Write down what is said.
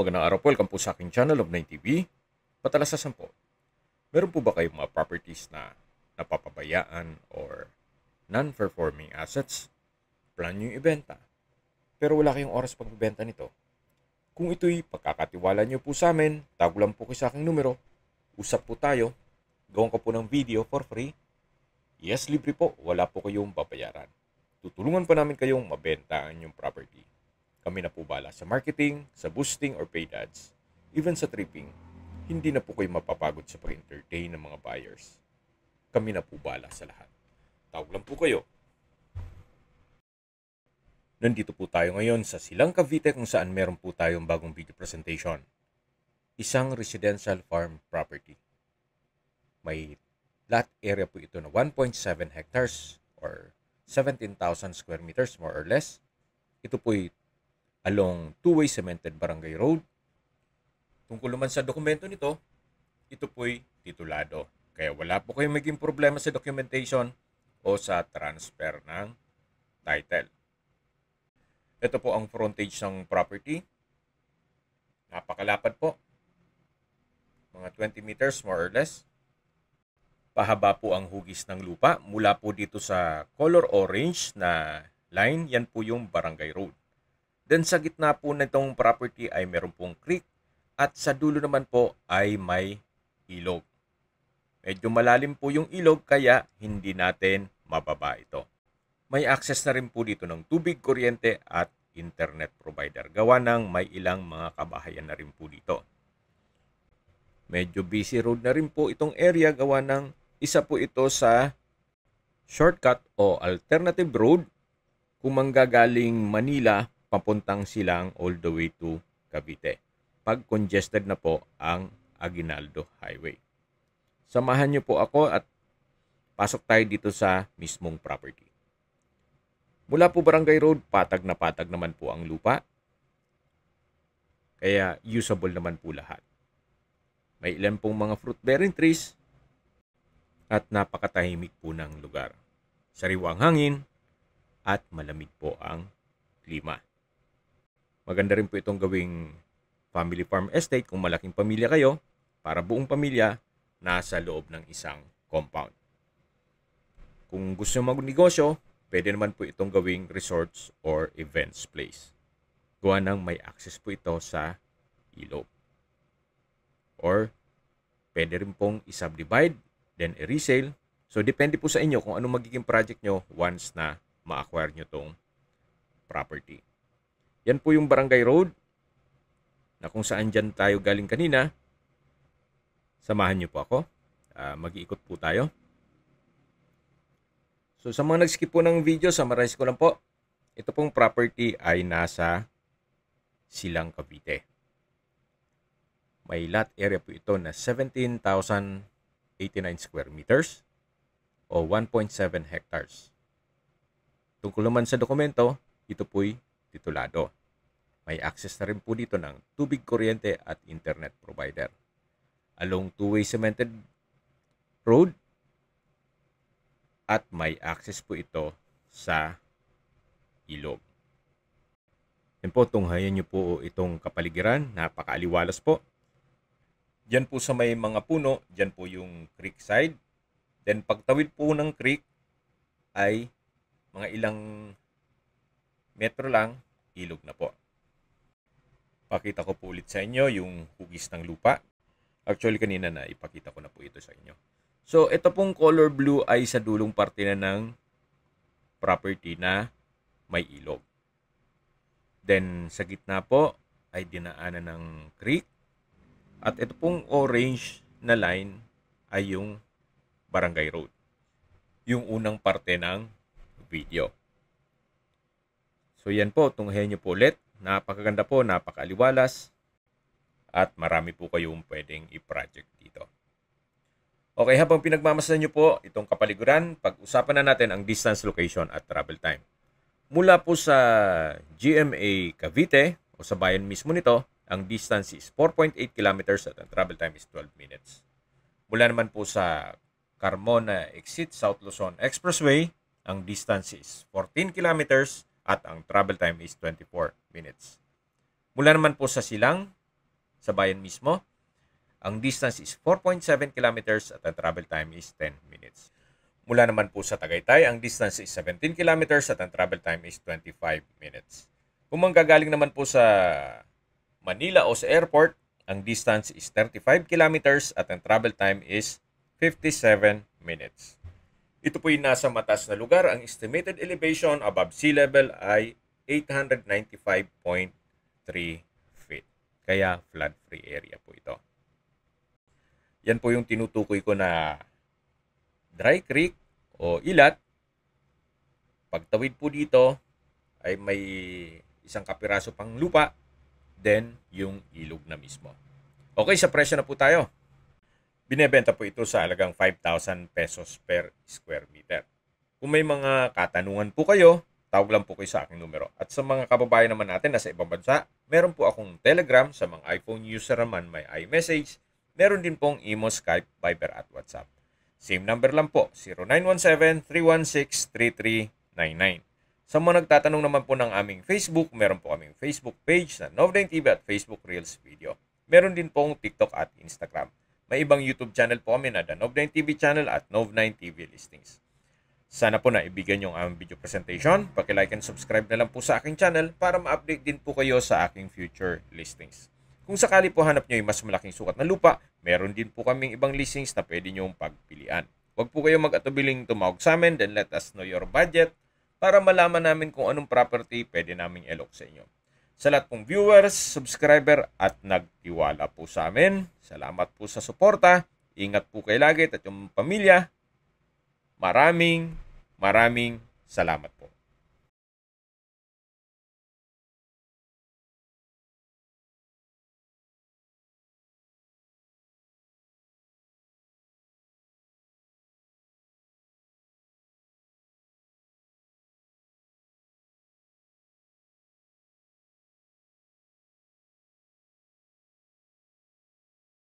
Magandang araw po, welcome po sa aking channel of 9TV. Patala sa 10. Meron po ba kayong mga properties na napapabayaan or non-performing assets? Plan nyo ibenta. Pero wala kayong oras pagbibenta nito. Kung ito'y pagkakatiwala nyo po sa amin, tawag lang po kayo sa aking numero. Usap po tayo. Gawin ko po ng video for free. Yes, libre po. Wala po kayong babayaran. Tutulungan po namin kayong mabenta ang inyong property. Kami na po bala sa marketing, sa boosting or paid ads, even sa tripping. Hindi na po kayo mapapagod sa pag-entertain ng mga buyers. Kami na po bala sa lahat. Tawag lang po kayo. Nandito po tayo ngayon sa Silang Cavite kung saan meron po tayong bagong video presentation. Isang residential farm property. May lot area po ito na 1.7 hectares or 17,000 square meters more or less. Ito po po'y along two-way cemented barangay road. Tungkol naman sa dokumento nito, ito po'y titulado. Kaya wala po kayong maging problema sa documentation o sa transfer ng title. Ito po ang frontage ng property. Napakalapad po. Mga 20 meters more or less. Pahaba po ang hugis ng lupa mula po dito sa color orange na line. Yan po yung barangay road. Then sa gitna po na itong property ay meron pong creek at sa dulo naman po ay may ilog. Medyo malalim po yung ilog kaya hindi natin mababa ito. May access na rin po dito ng tubig, kuryente at internet provider. Gawa ng may ilang mga kabahayan na rin po dito. Medyo busy road na rin po itong area gawa ng isa po ito sa shortcut o alternative road kung manggagaling Manila papuntang Silang all the way to Cavite. Pag congested na po ang Aguinaldo Highway. Samahan niyo po ako at pasok tayo dito sa mismong property. Mula po Barangay Road, patag na patag naman po ang lupa. Kaya usable naman po lahat. May ilan pong mga fruit-bearing trees at napakatahimik po ng lugar. Sariwang hangin at malamig po ang klima. Maganda rin po itong gawing family farm estate kung malaking pamilya kayo para buong pamilya nasa loob ng isang compound. Kung gusto nyo magnegosyo, pwede naman po itong gawing resorts or events place. Gawa nang may access po ito sa ilog. Or pwede rin pong isubdivide, then i-resale. So depende po sa inyo kung ano magiging project nyo once na ma-acquire nyo tong property. Yan po yung Barangay Road na kung saan dyan tayo galing kanina. Samahan niyo po ako. Uh, Mag-iikot po tayo. So sa mga nag-skip po ng video, summarize ko lang po. Ito pong property ay nasa Silang Cavite. May lot area po ito na 17,089 square meters o 1.7 hectares. Tungkol naman sa dokumento, ito po'y titulado. May access na rin po dito ng tubig kuryente at internet provider. Along two-way cemented road at may access po ito sa ilog. Yan po, tunghayan nyo po itong kapaligiran. Napakaaliwalas po. Diyan po sa may mga puno, diyan po yung creek side. Then pagtawid po ng creek ay mga ilang metro lang, ilog na po. Pakita ko po ulit sa inyo yung hugis ng lupa. Actually, kanina na ipakita ko na po ito sa inyo. So, ito pong color blue ay sa dulong parte na ng property na may ilog. Then, sa gitna po ay dinaanan ng creek. At ito pong orange na line ay yung barangay road. Yung unang parte ng video. So yan po, tunghayan nyo po ulit. Napakaganda po, napakaliwalas. At marami po kayong pwedeng i-project dito. Okay, habang pinagmamasan nyo po itong kapaliguran, pag-usapan na natin ang distance location at travel time. Mula po sa GMA Cavite o sa bayan mismo nito, ang distance is 4.8 kilometers at ang travel time is 12 minutes. Mula naman po sa Carmona Exit, South Luzon Expressway, ang distance is 14 kilometers at ang travel time is 24 minutes. Mula naman po sa silang, sa bayan mismo, ang distance is 4.7 kilometers at ang travel time is 10 minutes. Mula naman po sa Tagaytay, ang distance is 17 kilometers at ang travel time is 25 minutes. Kung manggagaling naman po sa Manila o sa airport, ang distance is 35 kilometers at ang travel time is 57 minutes. Ito po ay nasa matas na lugar. Ang estimated elevation above sea level ay 895.3 feet. Kaya flood-free area po ito. Yan po yung tinutukoy ko na dry creek o ilat. Pagtawid po dito ay may isang kapiraso pang lupa, then yung ilog na mismo. Okay, sa presyo na po tayo. Binebenta po ito sa alagang 5,000 pesos per square meter. Kung may mga katanungan po kayo, tawag lang po kayo sa aking numero. At sa mga kababayan naman natin na sa ibang bansa, meron po akong Telegram sa mga iPhone user naman may iMessage. Meron din pong Imo, Skype, Viber at WhatsApp. Same number lang po, 0917-316-3399. Sa mga nagtatanong naman po ng aming Facebook, meron po kaming Facebook page na Novdang TV at Facebook Reels Video. Meron din pong TikTok at Instagram. May ibang YouTube channel po kami na The Nov9 TV channel at Nov9 TV listings. Sana po na ibigyan ang aming video presentation. Paki-like and subscribe na lang po sa aking channel para ma-update din po kayo sa aking future listings. Kung sakali po hanap niyo yung mas malaking sukat na lupa, meron din po kaming ibang listings na pwede nyong pagpilian. Huwag po kayo mag-atubiling tumawag sa amin then let us know your budget para malaman namin kung anong property pwede naming elok sa inyo sa lahat pong viewers, subscriber at nagtiwala po sa amin. Salamat po sa suporta. Ingat po kayo lagi at yung pamilya. Maraming maraming salamat po.